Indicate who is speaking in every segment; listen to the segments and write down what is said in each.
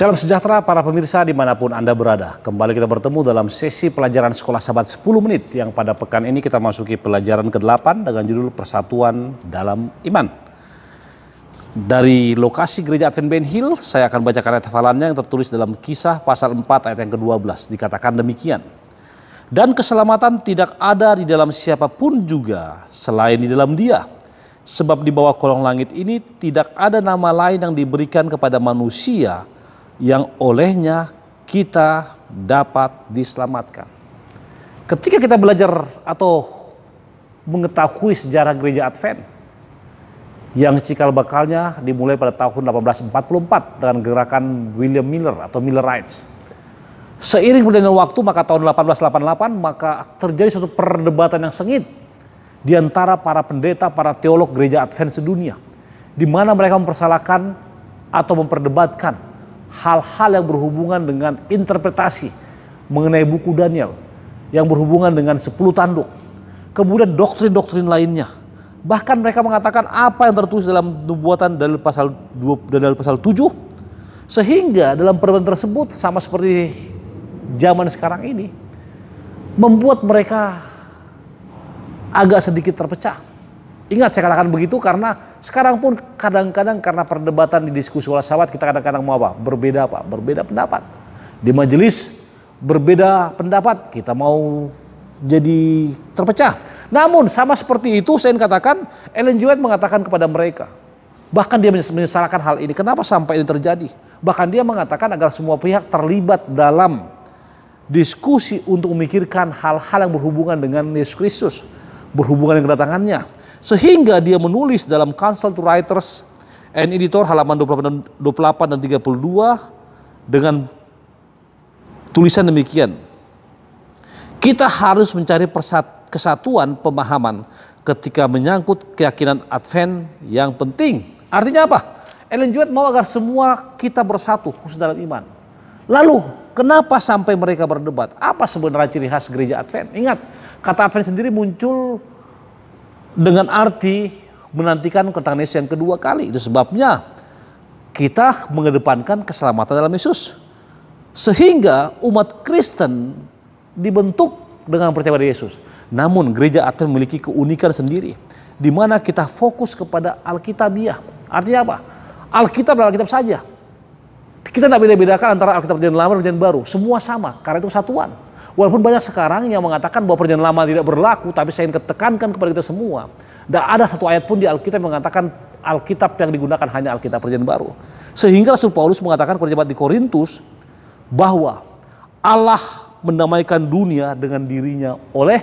Speaker 1: Salam sejahtera para pemirsa dimanapun Anda berada. Kembali kita bertemu dalam sesi pelajaran sekolah sahabat 10 menit yang pada pekan ini kita masuki pelajaran ke-8 dengan judul Persatuan dalam Iman. Dari lokasi gereja Advent Ben Hill, saya akan bacakan ayat hafalannya yang tertulis dalam kisah pasal 4 ayat yang ke-12. Dikatakan demikian. Dan keselamatan tidak ada di dalam siapapun juga selain di dalam dia. Sebab di bawah kolong langit ini tidak ada nama lain yang diberikan kepada manusia yang olehnya kita dapat diselamatkan. Ketika kita belajar atau mengetahui sejarah gereja Advent yang cikal bakalnya dimulai pada tahun 1844 dengan gerakan William Miller atau Millerites. Seiring berjalannya waktu maka tahun 1888 maka terjadi suatu perdebatan yang sengit di antara para pendeta, para teolog gereja Advent sedunia di mana mereka mempersalahkan atau memperdebatkan hal-hal yang berhubungan dengan interpretasi mengenai buku Daniel yang berhubungan dengan 10 tanduk. Kemudian doktrin-doktrin lainnya. Bahkan mereka mengatakan apa yang tertulis dalam nubuatan dari pasal 2 dan dari pasal 7 sehingga dalam perbedaan tersebut sama seperti zaman sekarang ini membuat mereka agak sedikit terpecah Ingat saya katakan begitu karena sekarang pun kadang-kadang karena perdebatan di diskusi oleh sahabat kita kadang-kadang mau apa? Berbeda apa? Berbeda pendapat. Di majelis berbeda pendapat kita mau jadi terpecah. Namun sama seperti itu saya katakan Ellen G. White mengatakan kepada mereka. Bahkan dia menyesalkan hal ini. Kenapa sampai ini terjadi? Bahkan dia mengatakan agar semua pihak terlibat dalam diskusi untuk memikirkan hal-hal yang berhubungan dengan Yesus Kristus. Berhubungan dengan kedatangannya sehingga dia menulis dalam Council to Writers and Editor halaman 28 dan 32 dengan tulisan demikian. Kita harus mencari persat, kesatuan pemahaman ketika menyangkut keyakinan Advent yang penting. Artinya apa? Ellen White mau agar semua kita bersatu khusus dalam iman. Lalu kenapa sampai mereka berdebat? Apa sebenarnya ciri khas gereja Advent? Ingat, kata Advent sendiri muncul dengan arti menantikan kedatangan Yesus yang kedua kali. Itu sebabnya kita mengedepankan keselamatan dalam Yesus. Sehingga umat Kristen dibentuk dengan percaya pada Yesus. Namun gereja Advent memiliki keunikan sendiri di mana kita fokus kepada Alkitabiah. Artinya apa? Alkitab dan Alkitab saja. Kita tidak beda-bedakan antara Alkitab dan Lama dan Baru. Semua sama karena itu satuan. Walaupun banyak sekarang yang mengatakan bahwa perjanjian lama tidak berlaku, tapi saya ingin ketekankan kepada kita semua, tidak ada satu ayat pun di Alkitab yang mengatakan Alkitab yang digunakan hanya Alkitab perjanjian baru. Sehingga Rasul Paulus mengatakan kepada jemaat di Korintus bahwa Allah mendamaikan dunia dengan dirinya oleh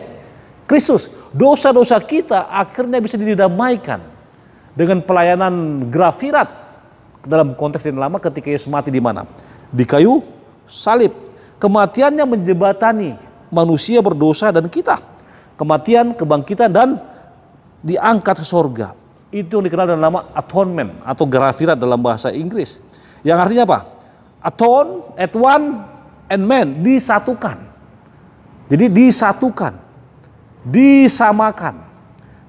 Speaker 1: Kristus. Dosa-dosa kita akhirnya bisa didamaikan dengan pelayanan grafirat dalam konteks yang lama ketika Yesus mati di mana? Di kayu salib Kematiannya menjebatani manusia berdosa dan kita. Kematian, kebangkitan dan diangkat ke sorga. Itu yang dikenal dengan nama atonement atau grafirat dalam bahasa Inggris. Yang artinya apa? Atone, at one, and man. Disatukan. Jadi disatukan. Disamakan.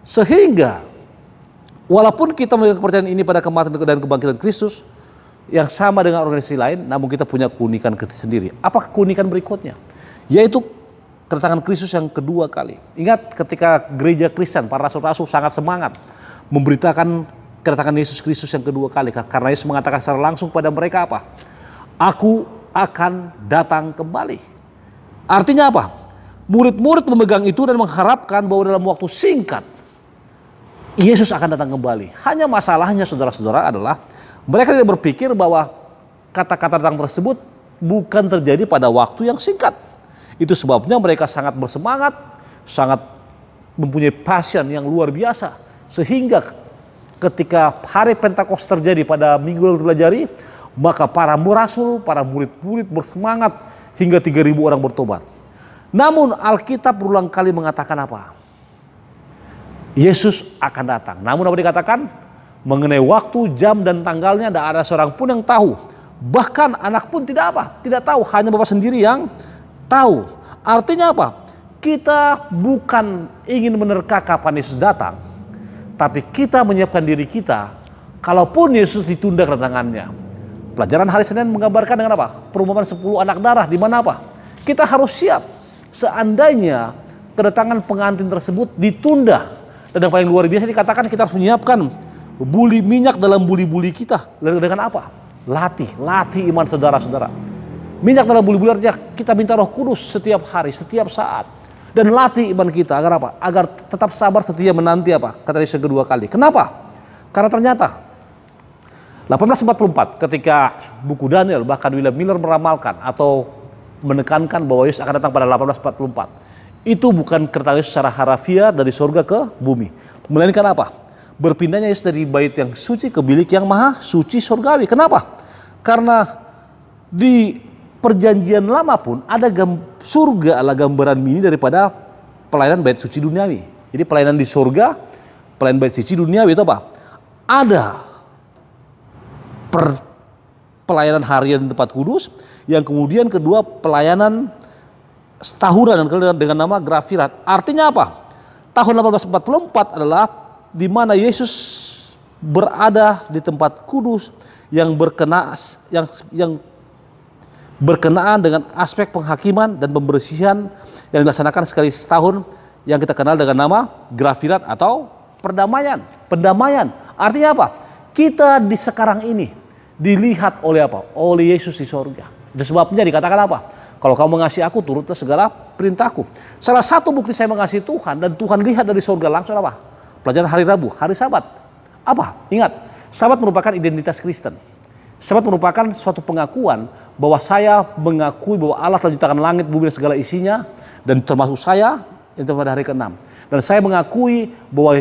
Speaker 1: Sehingga walaupun kita memiliki kepercayaan ini pada kematian dan kebangkitan Kristus, yang sama dengan organisasi lain, namun kita punya keunikan sendiri. Apa keunikan berikutnya? Yaitu kedatangan Kristus yang kedua kali. Ingat ketika gereja Kristen, para rasul-rasul sangat semangat memberitakan kedatangan Yesus Kristus yang kedua kali. Karena Yesus mengatakan secara langsung kepada mereka apa? Aku akan datang kembali. Artinya apa? Murid-murid memegang itu dan mengharapkan bahwa dalam waktu singkat, Yesus akan datang kembali. Hanya masalahnya saudara-saudara adalah mereka tidak berpikir bahwa kata-kata tentang tersebut bukan terjadi pada waktu yang singkat. Itu sebabnya mereka sangat bersemangat, sangat mempunyai passion yang luar biasa. Sehingga ketika hari Pentakosta terjadi pada minggu lalu pelajari, maka para murasul, para murid-murid bersemangat hingga 3000 orang bertobat. Namun Alkitab berulang kali mengatakan apa? Yesus akan datang. Namun apa dikatakan? Mengenai waktu, jam, dan tanggalnya tidak ada seorang pun yang tahu. Bahkan anak pun tidak apa, tidak tahu. Hanya Bapak sendiri yang tahu. Artinya apa? Kita bukan ingin menerka kapan Yesus datang. Tapi kita menyiapkan diri kita kalaupun Yesus ditunda kedatangannya. Pelajaran hari Senin menggambarkan dengan apa? Perumpamaan 10 anak darah di mana apa? Kita harus siap seandainya kedatangan pengantin tersebut ditunda. Dan yang paling luar biasa dikatakan kita harus menyiapkan buli minyak dalam buli-buli kita dengan apa? Latih, latih iman saudara-saudara. Minyak dalam buli-buli artinya kita minta Roh Kudus setiap hari, setiap saat. Dan latih iman kita agar apa? Agar tetap sabar setia menanti apa? Kata Yesus kedua kali. Kenapa? Karena ternyata 1844 ketika buku Daniel bahkan William Miller meramalkan atau menekankan bahwa Yesus akan datang pada 1844. Itu bukan kertas secara harafiah dari surga ke bumi. Melainkan apa? berpindahnya Yesus dari bait yang suci ke bilik yang maha suci surgawi. Kenapa? Karena di perjanjian lama pun ada gam, surga adalah gambaran mini daripada pelayanan bait suci duniawi. Jadi pelayanan di surga, pelayanan bait suci duniawi itu apa? Ada per, pelayanan harian di tempat kudus, yang kemudian kedua pelayanan setahunan dengan nama grafirat. Artinya apa? Tahun 1844 adalah di mana Yesus berada di tempat kudus yang berkena yang yang berkenaan dengan aspek penghakiman dan pembersihan yang dilaksanakan sekali setahun yang kita kenal dengan nama grafirat atau perdamaian. Pendamaian artinya apa? Kita di sekarang ini dilihat oleh apa? Oleh Yesus di sorga. Dan sebabnya dikatakan apa? Kalau kamu mengasihi aku, turutlah segala perintahku. Salah satu bukti saya mengasihi Tuhan dan Tuhan lihat dari sorga langsung apa? Pelajaran hari Rabu, hari Sabat. Apa? Ingat, Sabat merupakan identitas Kristen. Sabat merupakan suatu pengakuan bahwa saya mengakui bahwa Allah telah menciptakan langit, bumi, dan segala isinya, dan termasuk saya itu pada hari ke-6. Dan saya mengakui bahwa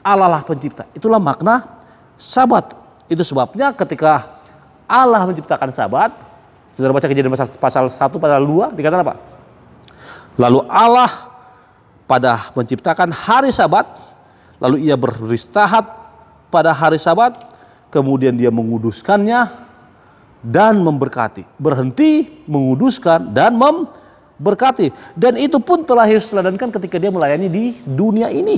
Speaker 1: Allah lah pencipta. Itulah makna sabat. Itu sebabnya ketika Allah menciptakan sabat, sudah baca kejadian pasal, pasal 1, pasal 2, dikatakan apa? Lalu Allah pada menciptakan hari sabat, Lalu ia beristirahat pada hari sabat, kemudian dia menguduskannya dan memberkati. Berhenti, menguduskan, dan memberkati. Dan itu pun telah Yesus teladankan ketika dia melayani di dunia ini.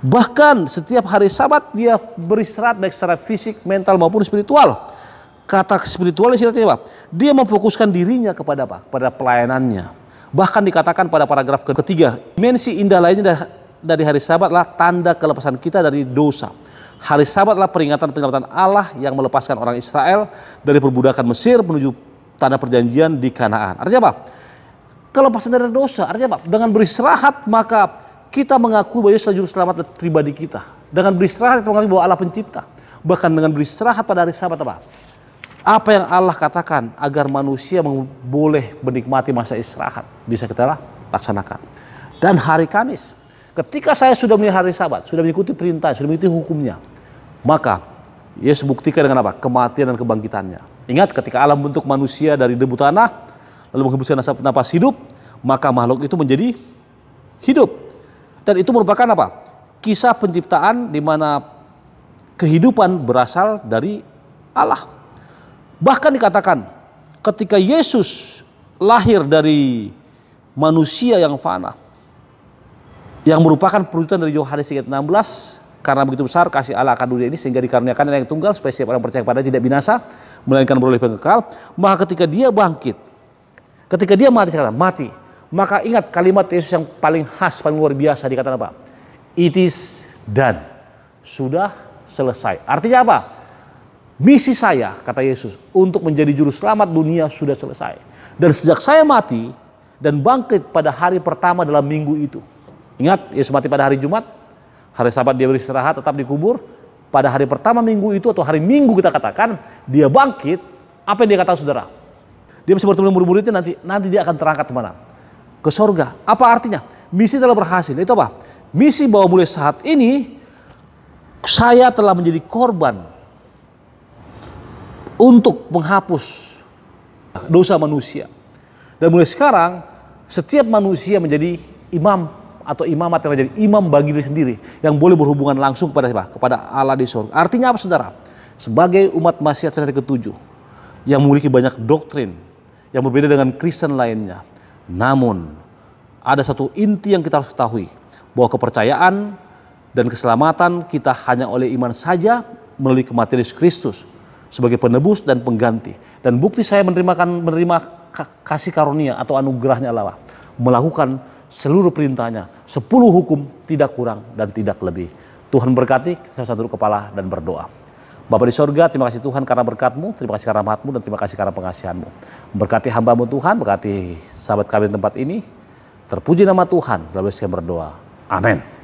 Speaker 1: Bahkan setiap hari sabat dia beristirahat baik secara fisik, mental maupun spiritual. Kata spiritual istilahnya apa? Dia memfokuskan dirinya kepada apa? Kepada pelayanannya. Bahkan dikatakan pada paragraf ketiga, dimensi indah lainnya dari hari sabat adalah tanda kelepasan kita dari dosa. Hari sabat adalah peringatan penyelamatan Allah yang melepaskan orang Israel dari perbudakan Mesir menuju tanah perjanjian di Kanaan. Artinya apa? Kelepasan dari dosa. Artinya apa? Dengan beristirahat maka kita mengakui bahwa Yesus juru selamat pribadi kita. Dengan beristirahat kita mengakui bahwa Allah pencipta. Bahkan dengan beristirahat pada hari sabat apa? Apa yang Allah katakan agar manusia boleh menikmati masa istirahat bisa kita laksanakan. Dan hari Kamis, Ketika saya sudah melihat hari sabat, sudah mengikuti perintah, sudah mengikuti hukumnya, maka Yesus buktikan dengan apa? Kematian dan kebangkitannya. Ingat ketika Allah membentuk manusia dari debu tanah, lalu menghembuskan nasab nafas hidup, maka makhluk itu menjadi hidup. Dan itu merupakan apa? Kisah penciptaan di mana kehidupan berasal dari Allah. Bahkan dikatakan ketika Yesus lahir dari manusia yang fana, yang merupakan perwujudan dari Yohanes belas karena begitu besar kasih Allah akan dunia ini sehingga dikarenakan yang tunggal supaya setiap orang percaya kepada tidak binasa melainkan beroleh kekal. maka ketika dia bangkit ketika dia mati sekarang mati maka ingat kalimat Yesus yang paling khas paling luar biasa dikatakan apa it is done sudah selesai artinya apa misi saya kata Yesus untuk menjadi juru selamat dunia sudah selesai dan sejak saya mati dan bangkit pada hari pertama dalam minggu itu Ingat, Yesus ya, mati pada hari Jumat, hari Sabat dia beristirahat, tetap dikubur. Pada hari pertama minggu itu atau hari Minggu kita katakan, dia bangkit, apa yang dia katakan, saudara? Dia bisa bertemu dengan murid-muridnya nanti, nanti dia akan terangkat ke mana? Ke sorga. Apa artinya? Misi telah berhasil. Itu apa? Misi bahwa mulai saat ini, saya telah menjadi korban untuk menghapus dosa manusia. Dan mulai sekarang, setiap manusia menjadi imam atau imamat yang menjadi imam bagi diri sendiri yang boleh berhubungan langsung kepada siapa? Kepada Allah di surga. Artinya apa saudara? Sebagai umat masyarakat dari ketujuh yang memiliki banyak doktrin yang berbeda dengan Kristen lainnya. Namun ada satu inti yang kita harus ketahui bahwa kepercayaan dan keselamatan kita hanya oleh iman saja melalui kematian Yesus Kristus sebagai penebus dan pengganti. Dan bukti saya menerima kan, menerima kasih karunia atau anugerahnya Allah melakukan seluruh perintahnya, sepuluh hukum tidak kurang dan tidak lebih. Tuhan berkati, saya satu kepala dan berdoa. Bapak di sorga, terima kasih Tuhan karena berkatmu, terima kasih karena rahmatmu, dan terima kasih karena pengasihanmu. Berkati hambamu Tuhan, berkati sahabat kami di tempat ini. Terpuji nama Tuhan, lalu saya berdoa. Amin.